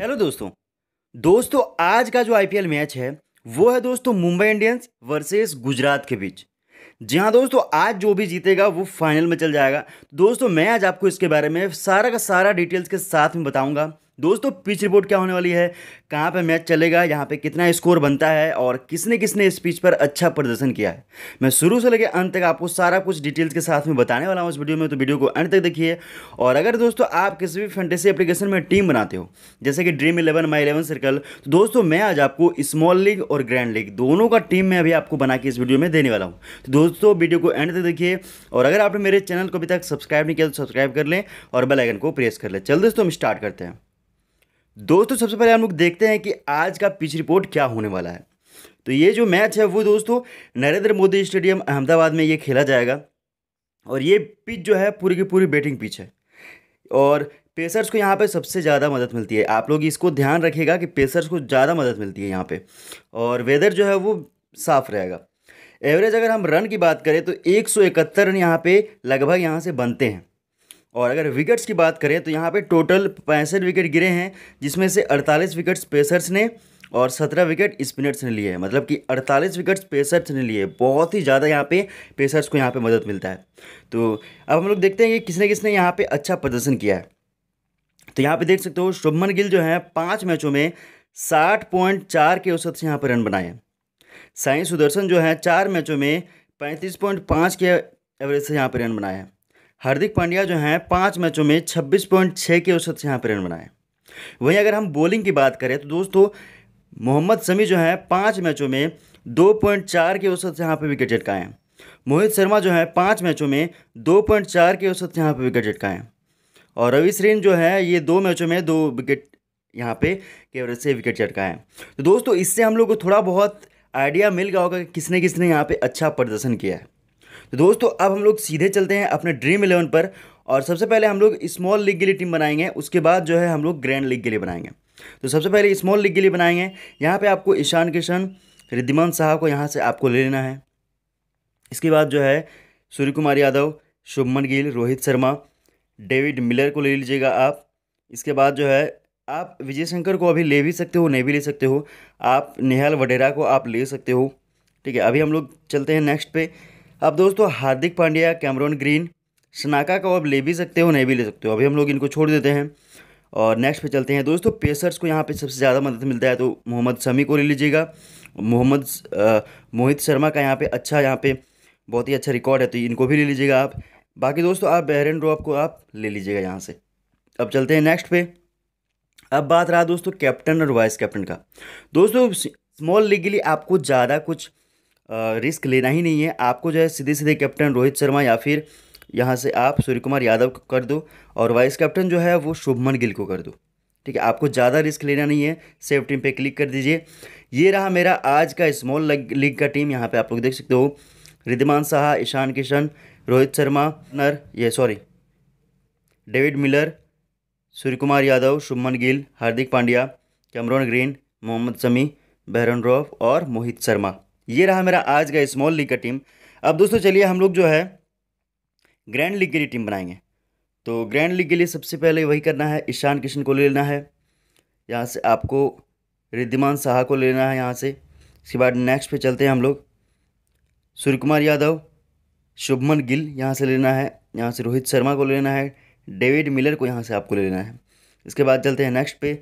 hello दोस्तों दोस्तों आज का जो आईपीएल मैच है वो है दोस्तों मुंबई इंडियंस वर्सेस गुजरात के बीच जी हाँ दोस्तों आज जो भी जीतेगा वो फाइनल में चल जाएगा दोस्तों मैं आज आपको इसके बारे में सारा का सारा डिटेल्स के साथ में बताऊंगा दोस्तों पिच रिपोर्ट क्या होने वाली है कहाँ पे मैच चलेगा यहाँ पे कितना स्कोर बनता है और किसने किसने इस पिच पर अच्छा प्रदर्शन किया है मैं शुरू से लेकर अंत तक आपको सारा कुछ डिटेल्स के साथ में बताने वाला हूँ इस वीडियो में तो वीडियो को अंत तक देखिए और अगर दोस्तों आप किसी भी फेंटेसी एप्लीकेशन में टीम बनाते हो जैसे कि Dream Eleven My Eleven Circle तो दोस्तों मैं आज आपको स्मॉल लीग और ग्रैंड लीग दोनों का टीम मैं अभी आपको बना के इस वीडियो में देने वाला हूँ तो दोस्तों वीडियो को एंड तक देखिए और अगर आपने मेरे चैनल को अभी तक सब्सक्राइब नहीं किया तो सब्सक्राइब कर लें और बेलाइकन को प्रेस कर लें चल दोस्तों हम स्टार्ट करते हैं दोस्तों सबसे पहले हम लोग देखते हैं कि आज का पिच रिपोर्ट क्या होने वाला है तो ये जो मैच है वो दोस्तों नरेंद्र मोदी स्टेडियम अहमदाबाद में ये खेला जाएगा और ये पिच जो है पूरी की पूरी बैटिंग पिच है और पेसर्स को यहाँ पे सबसे ज़्यादा मदद मिलती है आप लोग इसको ध्यान रखिएगा कि पेसर्स को ज़्यादा मदद मिलती है यहाँ पे और वेदर जो है वो साफ़ रहेगा एवरेज अगर हम रन की बात करें तो एक सौ इकहत्तर रन यहाँ पर लगभग यहाँ से बनते हैं और अगर विकेट्स की बात करें तो यहाँ पे टोटल पैंसठ विकेट गिरे हैं जिसमें से 48 विकेट्स पेसर्स ने और 17 विकेट स्पिनर्स ने लिए हैं मतलब कि 48 विकेट्स पेसर्स ने लिए बहुत ही ज़्यादा यहाँ पे पेसर्स को यहाँ पे मदद मिलता है तो अब हम लोग देखते हैं कि किसने किसने यहाँ पे अच्छा प्रदर्शन किया है तो यहाँ पर देख सकते हो शुभमन गिल जो है पाँच मैचों में साठ पॉइंट चार के औसत से यहाँ पर रन बनाए साई सुदर्शन जो है चार मैचों में पैंतीस पॉइंट पाँच के एवरेज से यहाँ पर रन बनाए हैं हार्दिक पांड्या जो हैं पाँच मैचों में छब्बीस पॉइंट छः के औसत से यहाँ पर रन बनाए वहीं अगर हम बॉलिंग की बात करें तो दोस्तों मोहम्मद शमी जो है पाँच मैचों में दो पॉइंट चार के औसत से यहाँ पर विकेट झटकाएँ मोहित शर्मा जो है पाँच मैचों में दो पॉइंट चार के औसत से यहाँ पर विकेट झटकाएँ और रवि सरीन जो है ये दो मैचों में दो विकेट यहाँ पे केवरेज से विकेट झटकाएँ तो दोस्तों इससे हम लोग को थोड़ा बहुत आइडिया मिल गया होगा कि किसने किसने यहाँ पर अच्छा प्रदर्शन किया है तो दोस्तों अब हम लोग सीधे चलते हैं अपने ड्रीम इलेवन पर और सबसे पहले हम लोग स्मॉल लीग के लिए टीम बनाएंगे उसके बाद जो है हम लोग ग्रैंड लीग के लिए बनाएंगे तो सबसे पहले स्मॉल लीग के लिए बनाएंगे यहाँ पे आपको ईशान किशन रिद्धिमान साहब को यहाँ से आपको ले लेना है इसके बाद जो है सूर्य कुमार यादव शुभमन गिल रोहित शर्मा डेविड मिलर को ले लीजिएगा आप इसके बाद जो है आप विजय शंकर को अभी ले भी सकते हो नहीं भी ले सकते हो आप निहाल वडेरा को आप ले सकते हो ठीक है अभी हम लोग चलते हैं नेक्स्ट पे अब दोस्तों हार्दिक पांड्या कैमरॉन ग्रीन शनाका को आप ले भी सकते हो नहीं भी ले सकते हो अभी हम लोग इनको छोड़ देते हैं और नेक्स्ट पे चलते हैं दोस्तों पेसर्स को यहाँ पे सबसे ज़्यादा मदद मिलता है तो मोहम्मद शमी को ले लीजिएगा मोहम्मद मोहित शर्मा का यहाँ पे अच्छा यहाँ पे बहुत ही अच्छा रिकॉर्ड है तो इनको भी ले लीजिएगा आप बाकी दोस्तों आप बहरेन ड्रॉप को आप ले लीजिएगा यहाँ से अब चलते हैं नेक्स्ट पे अब बात रहा दोस्तों कैप्टन और वाइस कैप्टन का दोस्तों स्मॉल लीग के लिए आपको ज़्यादा कुछ रिस्क लेना ही नहीं है आपको जो है सीधे सीधे कैप्टन रोहित शर्मा या फिर यहाँ से आप सूर्य कुमार यादव को कर दो और वाइस कैप्टन जो है वो शुभमन गिल को कर दो ठीक है आपको ज़्यादा रिस्क लेना नहीं है सेफ टीम पे क्लिक कर दीजिए ये रहा मेरा आज का स्मॉल लीग का टीम यहाँ पे आप लोग देख सकते हो रिद्धिमान साहा ईशान किशन रोहित शर्मा नर ये sorry David Miller Surya Kumar Yadav Shubman Gill Hardik Pandya Cameron Green Mohammed Shami बहरन rough और मोहित शर्मा ये रहा मेरा आज का स्मॉल लीग का टीम अब दोस्तों चलिए हम लोग जो है ग्रैंड लीग के लिए टीम बनाएंगे तो ग्रैंड लीग के लिए सबसे पहले वही करना है ईशान किशन को लेना है यहाँ से आपको रिद्धिमान साहा को लेना है यहाँ से इसके बाद नेक्स्ट पे चलते हैं हम लोग सूर्य कुमार यादव शुभमन गिल यहाँ से लेना है यहाँ से रोहित शर्मा को लेना है डेविड मिलर को यहाँ से आपको ले लेना है इसके बाद चलते हैं नेक्स्ट पे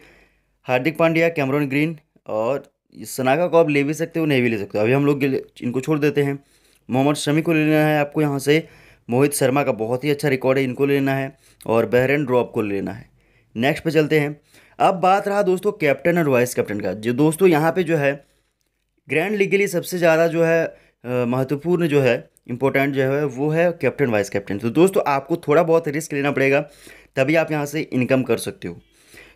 हार्दिक पांड्या कैमरन ग्रीन और सनागा को आप ले भी सकते हो नहीं भी ले सकते हो अभी हम लोग इनको छोड़ देते हैं मोहम्मद शमी को लेना है आपको यहाँ से मोहित शर्मा का बहुत ही अच्छा रिकॉर्ड है इनको लेना है और बहरेन ड्रॉप को लेना है नेक्स्ट पे चलते हैं अब बात रहा दोस्तों कैप्टन और वाइस कैप्टन का जो दोस्तों यहाँ पे जो है ग्रैंड लीग के लिए सबसे ज़्यादा जो है महत्वपूर्ण जो है इंपॉर्टेंट जो है वो है कैप्टन वाइस कैप्टन तो दोस्तों आपको थोड़ा बहुत रिस्क लेना पड़ेगा तभी आप यहाँ से इनकम कर सकते हो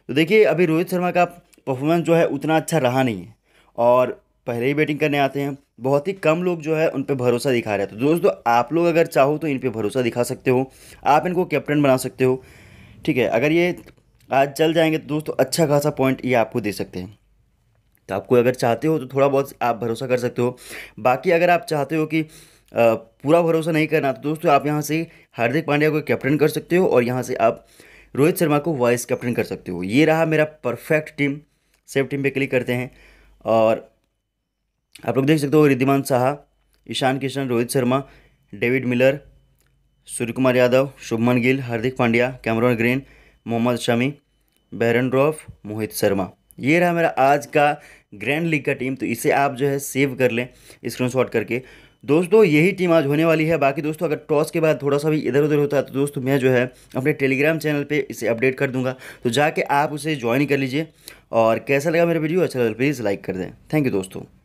तो देखिए अभी रोहित शर्मा का परफॉर्मेंस जो है उतना अच्छा रहा नहीं है और पहले ही बैटिंग करने आते हैं बहुत ही कम लोग जो है उन पर भरोसा दिखा रहे तो दोस्तों आप लोग अगर चाहो तो इन पर भरोसा दिखा सकते हो आप इनको कैप्टन बना सकते हो ठीक है अगर ये आज चल जाएंगे तो दोस्तों अच्छा खासा पॉइंट ये आपको दे सकते हैं तो आपको अगर चाहते हो तो थोड़ा बहुत आप भरोसा कर सकते हो बाकी अगर आप चाहते हो कि पूरा भरोसा नहीं करना तो दोस्तों आप यहाँ से हार्दिक पांड्या को कैप्टन कर सकते हो और यहाँ से आप रोहित शर्मा को वाइस कैप्टन कर सकते हो ये रहा मेरा परफेक्ट टीम सेफ टीम पे क्लिक करते हैं और आप लोग देख सकते हो Wriddhiman Saha Ishan Kishan Rohit Sharma David Miller Surya Kumar Yadav Shubman Gill Hardik Pandya Cameron Green Mohammed Shami Behrendorff Mohit Sharma ये रहा मेरा आज का ग्रैंड लीग का टीम तो इसे आप जो है सेव कर लें स्क्रीन करके दोस्तों यही टीम आज होने वाली है बाकी दोस्तों अगर टॉस के बाद थोड़ा सा भी इधर उधर होता है तो दोस्तों मैं जो है अपने टेलीग्राम चैनल पे इसे अपडेट कर दूंगा तो जाके आप उसे ज्वाइन कर लीजिए और कैसा लगा मेरा वीडियो अच्छा लगा प्लीज़ लाइक कर दें थैंक यू दोस्तों